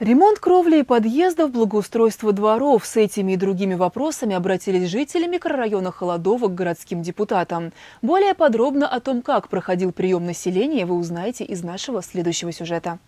Ремонт кровли и подъездов, благоустройство дворов – с этими и другими вопросами обратились жители микрорайона Холодова к городским депутатам. Более подробно о том, как проходил прием населения, вы узнаете из нашего следующего сюжета.